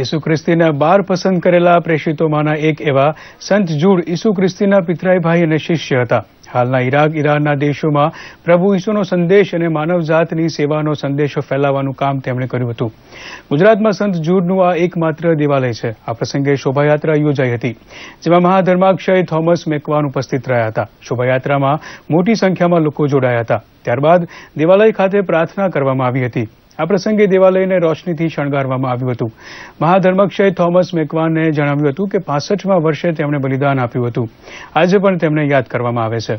ઈસુ ખ્રિસ્તીના બાર પસંદ કરેલા પ્રેષિતોમાંના એક એવા સંત જૂડ ઈસુ ખ્રિસ્તીના પિતરાઈભાઈ અને શિષ્ય હતા હાલના ઇરાક ઈરાનના દેશોમાં પ્રભુ ઈસુનો સંદેશ અને માનવજાતની સેવાનો સંદેશો ફેલાવવાનું કામ તેમણે કર્યું હતું ગુજરાતમાં સંત જૂડનું આ એકમાત્ર દેવાલય છે આ પ્રસંગે શોભાયાત્રા યોજાઈ હતી જેમાં મહાધર્માક્ષય થોમસ મેકવાન ઉપસ્થિત રહ્યા હતા શોભાયાત્રામાં મોટી સંખ્યામાં લોકો જોડાયા હતા ત્યારબાદ દેવાલય ખાતે પ્રાર્થના કરવામાં આવી હતી આ પ્રસંગે દેવાલયને રોશનીથી શણગારવામાં આવ્યું હતું મહાધર્મક્ષય થોમસ મેકવાનને જણાવ્યું હતું કે પાસઠમાં વર્ષે તેમણે બલિદાન આપ્યું હતું આજે પણ તેમને યાદ કરવામાં આવે છે